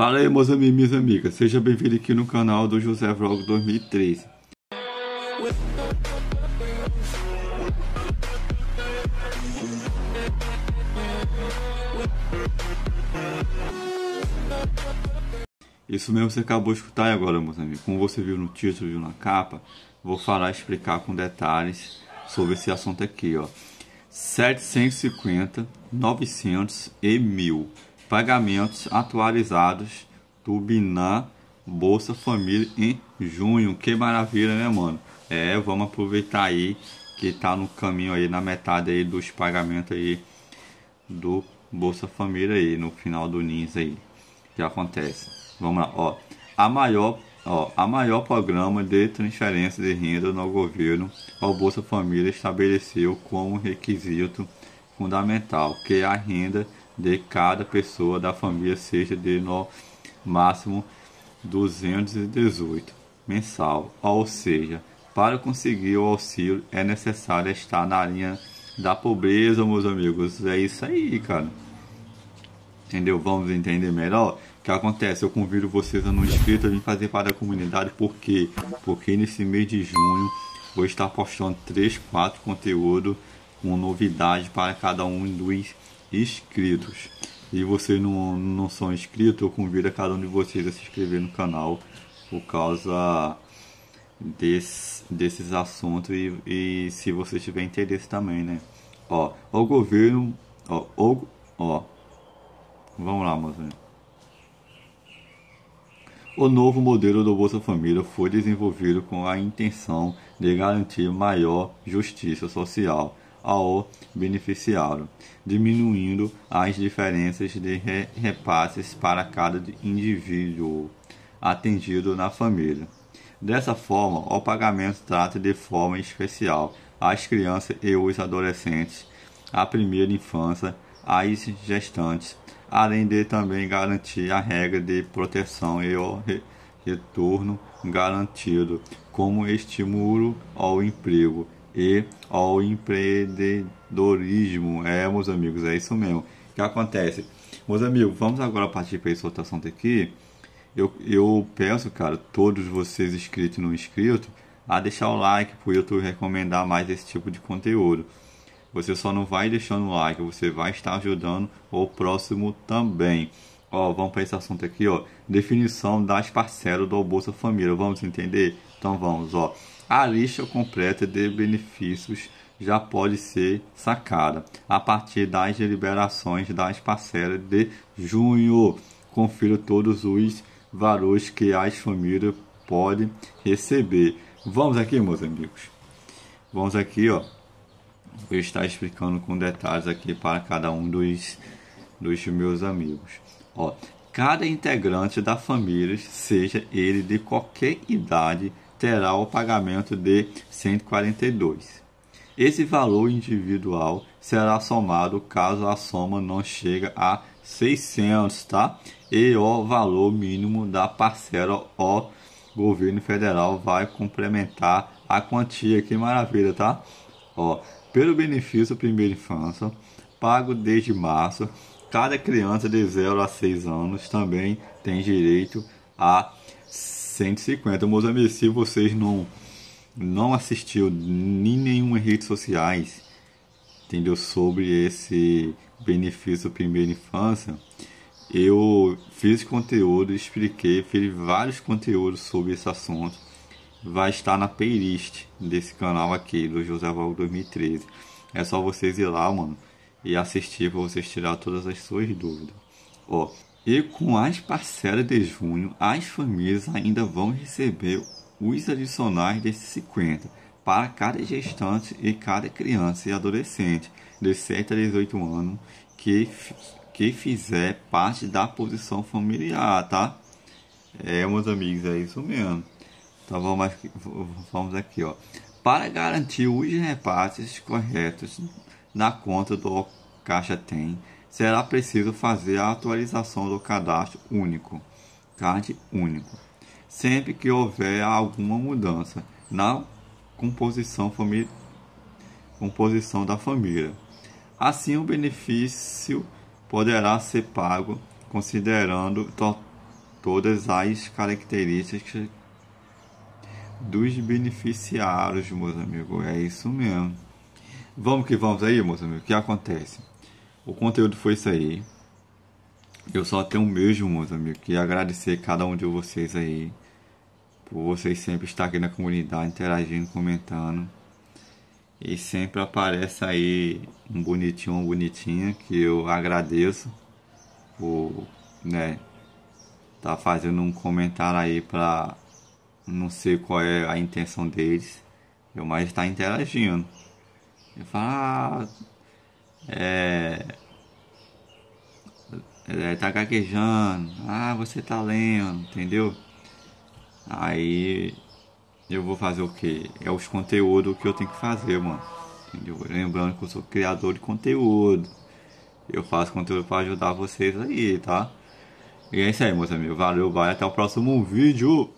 Fala aí, meus amigos e minhas amigas, seja bem-vindo aqui no canal do José Vlog 2013. Isso mesmo você acabou de escutar agora, meus amigos. Como você viu no título, viu na capa, vou falar explicar com detalhes sobre esse assunto aqui, ó. 750, 900 e 1000 pagamentos atualizados do Binan Bolsa Família em junho. Que maravilha, né, mano? É, vamos aproveitar aí que tá no caminho aí, na metade aí dos pagamentos aí do Bolsa Família aí, no final do NINS aí. Que acontece. Vamos lá, ó. A maior, ó, a maior programa de transferência de renda no governo ao Bolsa Família estabeleceu como requisito fundamental que a renda de cada pessoa da família seja de no máximo 218 mensal, ou seja, para conseguir o auxílio é necessário estar na linha da pobreza, meus amigos. É isso aí, cara. Entendeu? Vamos entender melhor o que acontece. Eu convido vocês a não inscrito a vir fazer para a comunidade, por quê? Porque nesse mês de junho vou estar postando 3, 4 conteúdo com novidade para cada um dos inscritos. E vocês não, não são inscritos, eu convido a cada um de vocês a se inscrever no canal por causa desse, desses assuntos e, e se você tiver interesse também, né? Ó, o governo, ó, o, ó, vamos lá, mozinho. O novo modelo do Bolsa Família foi desenvolvido com a intenção de garantir maior justiça social ao beneficiário, diminuindo as diferenças de repasses para cada indivíduo atendido na família. Dessa forma, o pagamento trata de forma especial as crianças e os adolescentes, a primeira infância, as gestantes, além de também garantir a regra de proteção e o re retorno garantido como estímulo ao emprego e ao empreendedorismo. É, meus amigos, é isso mesmo. O que acontece? Meus amigos, vamos agora partir para a exortação aqui Eu, eu peço, cara, todos vocês inscritos e não inscritos, a deixar o like para o YouTube recomendar mais esse tipo de conteúdo. Você só não vai deixando o like, você vai estar ajudando o próximo também. Ó, vamos para esse assunto aqui, ó. Definição das parcelas do Bolsa Família. Vamos entender? Então vamos, ó. A lista completa de benefícios já pode ser sacada a partir das deliberações das parcelas de junho. Confira todos os valores que as famílias podem receber. Vamos aqui, meus amigos. Vamos aqui, ó. Vou estar explicando com detalhes aqui para cada um dos, dos meus amigos. Ó, cada integrante da família, seja ele de qualquer idade, terá o pagamento de 142. Esse valor individual será somado caso a soma não chegue a 600, tá? E o valor mínimo da parcela o governo federal vai complementar a quantia. Que maravilha, tá? Ó, pelo benefício primeira infância, pago desde março, cada criança de 0 a 6 anos também tem direito a 150. Meus amigos, se vocês não, não assistiu nem nenhuma rede sociais entendeu, sobre esse benefício primeira infância, eu fiz conteúdo, expliquei, fiz vários conteúdos sobre esse assunto. Vai estar na playlist desse canal aqui, do José Valdo 2013. É só vocês ir lá, mano e assistir para vocês tirar todas as suas dúvidas. Ó, e com as parcelas de junho, as famílias ainda vão receber os adicionais desses 50 para cada gestante e cada criança e adolescente de 7 a 18 anos que, que fizer parte da posição familiar, tá? É, meus amigos, é isso mesmo. Então vamos aqui, vamos aqui ó. Para garantir os repasses corretos na conta do Caixa Tem, será preciso fazer a atualização do cadastro único, CAD único, sempre que houver alguma mudança na composição, composição da família. Assim, o benefício poderá ser pago considerando to todas as características dos beneficiários, meus amigos. É isso mesmo. Vamos que vamos aí, meus amigos. O que acontece? O conteúdo foi isso aí. Eu só tenho mesmo, meus amigos, que agradecer cada um de vocês aí. Por vocês sempre estar aqui na comunidade, interagindo, comentando. E sempre aparece aí um bonitinho, uma bonitinha, que eu agradeço por, né, tá fazendo um comentário aí pra não sei qual é a intenção deles. Eu é mais estar tá interagindo. Ele fala, ah, é, é, tá gaguejando, ah, você tá lendo, entendeu? Aí eu vou fazer o que? É os conteúdos que eu tenho que fazer, mano. Entendeu? Lembrando que eu sou criador de conteúdo. Eu faço conteúdo para ajudar vocês aí, tá? E é isso aí, meus amigos. Valeu, vai. Até o próximo vídeo.